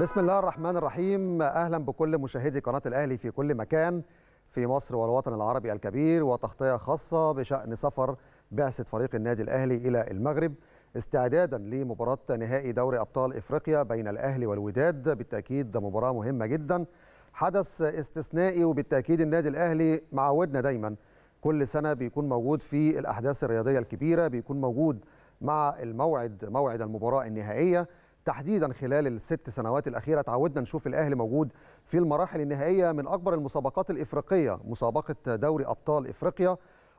بسم الله الرحمن الرحيم اهلا بكل مشاهدي قناه الاهلي في كل مكان في مصر والوطن العربي الكبير وتغطيه خاصه بشان سفر بعثه فريق النادي الاهلي الى المغرب استعدادا لمباراه نهائي دوري ابطال افريقيا بين الاهلي والوداد بالتاكيد مباراه مهمه جدا حدث استثنائي وبالتاكيد النادي الاهلي معودنا دايما كل سنه بيكون موجود في الاحداث الرياضيه الكبيره بيكون موجود مع الموعد موعد المباراه النهائيه تحديدا خلال الست سنوات الأخيرة تعودنا نشوف الأهلي موجود في المراحل النهائية من أكبر المسابقات الإفريقية مسابقة دوري أبطال إفريقيا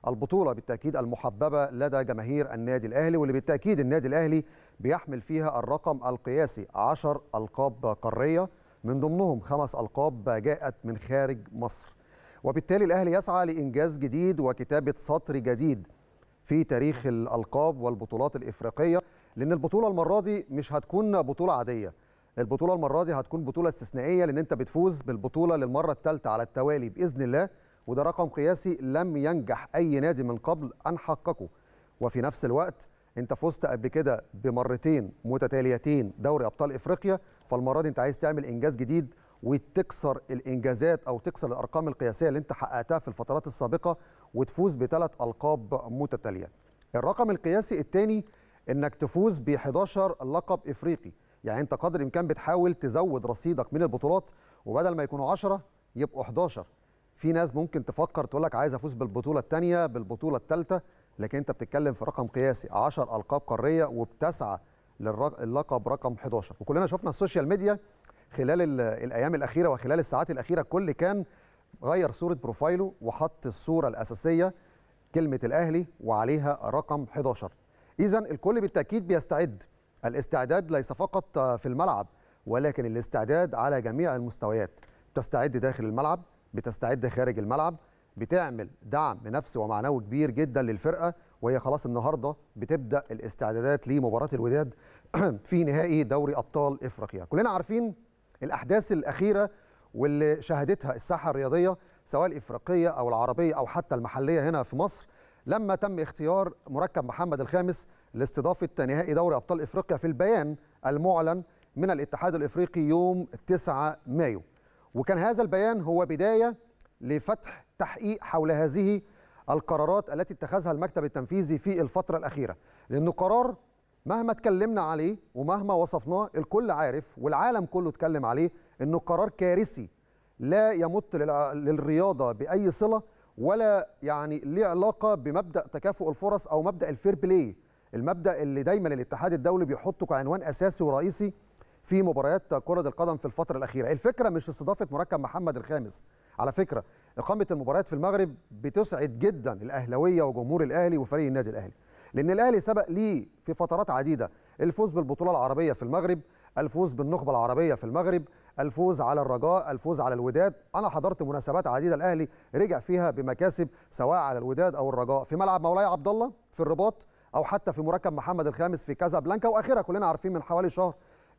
البطولة بالتأكيد المحببة لدى جماهير النادي الأهلي واللي بالتأكيد النادي الأهلي بيحمل فيها الرقم القياسي 10 ألقاب قارية من ضمنهم خمس ألقاب جاءت من خارج مصر وبالتالي الأهلي يسعى لإنجاز جديد وكتابة سطر جديد في تاريخ الألقاب والبطولات الإفريقية لان البطوله المره دي مش هتكون بطوله عاديه البطوله المره دي هتكون بطوله استثنائيه لان انت بتفوز بالبطوله للمره الثالثه على التوالي باذن الله وده رقم قياسي لم ينجح اي نادي من قبل ان حققه وفي نفس الوقت انت فزت قبل كده بمرتين متتاليتين دوري ابطال افريقيا فالمره دي انت عايز تعمل انجاز جديد وتكسر الانجازات او تكسر الارقام القياسيه اللي انت حققتها في الفترات السابقه وتفوز بثلاث القاب متتاليه الرقم القياسي الثاني انك تفوز ب 11 لقب افريقي يعني انت قدر الامكان بتحاول تزود رصيدك من البطولات وبدل ما يكونوا 10 يبقوا 11 في ناس ممكن تفكر تقول لك عايز افوز بالبطوله الثانيه بالبطوله الثالثه لكن انت بتتكلم في رقم قياسي 10 القاب قاريه وبتسعى للقب رقم 11 وكلنا شفنا السوشيال ميديا خلال الايام الاخيره وخلال الساعات الاخيره الكل كان غير صوره بروفايله وحط الصوره الاساسيه كلمه الاهلي وعليها رقم 11 إذا الكل بالتأكيد بيستعد الاستعداد ليس فقط في الملعب ولكن الاستعداد على جميع المستويات بتستعد داخل الملعب بتستعد خارج الملعب بتعمل دعم نفسي ومعنوي كبير جدا للفرقه وهي خلاص النهارده بتبدا الاستعدادات لمباراه الوداد في نهائي دوري ابطال افريقيا كلنا عارفين الاحداث الاخيره واللي شهدتها الساحه الرياضيه سواء الافريقيه او العربيه او حتى المحليه هنا في مصر لما تم اختيار مركب محمد الخامس لاستضافه نهائي دوري ابطال افريقيا في البيان المعلن من الاتحاد الافريقي يوم 9 مايو وكان هذا البيان هو بدايه لفتح تحقيق حول هذه القرارات التي اتخذها المكتب التنفيذي في الفتره الاخيره لانه قرار مهما اتكلمنا عليه ومهما وصفناه الكل عارف والعالم كله اتكلم عليه انه قرار كارثي لا يمت للرياضه باي صله ولا يعني ليه علاقه بمبدا تكافؤ الفرص او مبدا الفير بلاي المبدا اللي دايما الاتحاد الدولي بيحطه كعنوان اساسي ورئيسي في مباريات كره القدم في الفتره الاخيره الفكره مش استضافه مركب محمد الخامس على فكره اقامه المباريات في المغرب بتسعد جدا الاهلاويه وجمهور الاهلي وفريق النادي الاهلي لان الاهلي سبق ليه في فترات عديده الفوز بالبطوله العربيه في المغرب الفوز بالنخبه العربيه في المغرب الفوز على الرجاء الفوز على الوداد انا حضرت مناسبات عديده الاهلي رجع فيها بمكاسب سواء على الوداد او الرجاء في ملعب مولاي عبد الله في الرباط او حتى في مركب محمد الخامس في كازابلانكا واخرها كلنا عارفين من حوالي شهر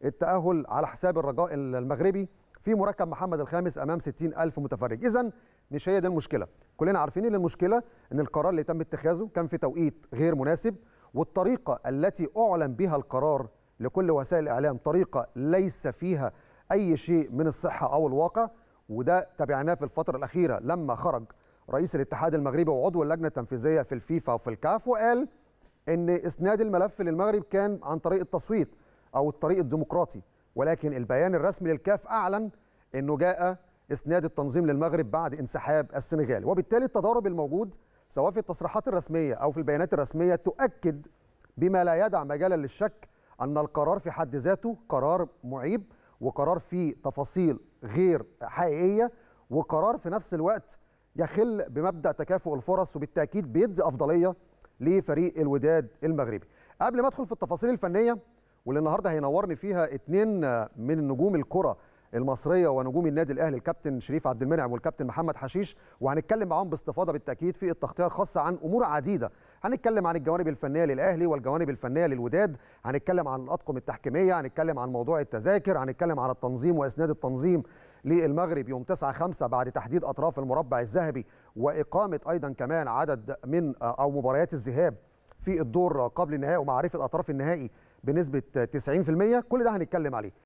التاهل على حساب الرجاء المغربي في مركب محمد الخامس امام 60000 متفرج اذا مش هي دي المشكله كلنا عارفين ان المشكله ان القرار اللي تم اتخاذه كان في توقيت غير مناسب والطريقه التي اعلن بها القرار لكل وسائل الاعلام طريقه ليس فيها اي شيء من الصحه او الواقع وده تابعناه في الفتره الاخيره لما خرج رئيس الاتحاد المغربي وعضو اللجنه التنفيذيه في الفيفا وفي الكاف وقال ان اسناد الملف للمغرب كان عن طريق التصويت او الطريق الديمقراطي ولكن البيان الرسمي للكاف اعلن انه جاء اسناد التنظيم للمغرب بعد انسحاب السنغال وبالتالي التضارب الموجود سواء في التصريحات الرسميه او في البيانات الرسميه تؤكد بما لا يدع مجالا للشك ان القرار في حد ذاته قرار معيب وقرار فيه تفاصيل غير حقيقيه وقرار في نفس الوقت يخل بمبدا تكافؤ الفرص وبالتاكيد بيدي افضليه لفريق الوداد المغربي. قبل ما ادخل في التفاصيل الفنيه واللي النهارده هينورني فيها اتنين من نجوم الكره المصريه ونجوم النادي الاهلي الكابتن شريف عبد المنعم والكابتن محمد حشيش وهنتكلم معاهم باستفاضه بالتاكيد في التغطيه الخاصه عن امور عديده هنتكلم عن الجوانب الفنيه للاهلي والجوانب الفنيه للوداد هنتكلم عن الاطقم التحكيميه هنتكلم عن موضوع التذاكر هنتكلم عن التنظيم واسناد التنظيم للمغرب يوم 9 5 بعد تحديد اطراف المربع الذهبي واقامه ايضا كمان عدد من آه، او مباريات الذهاب في الدور قبل النهائي ومعرفه اطراف النهائي بنسبه 90% كل ده هنتكلم عليه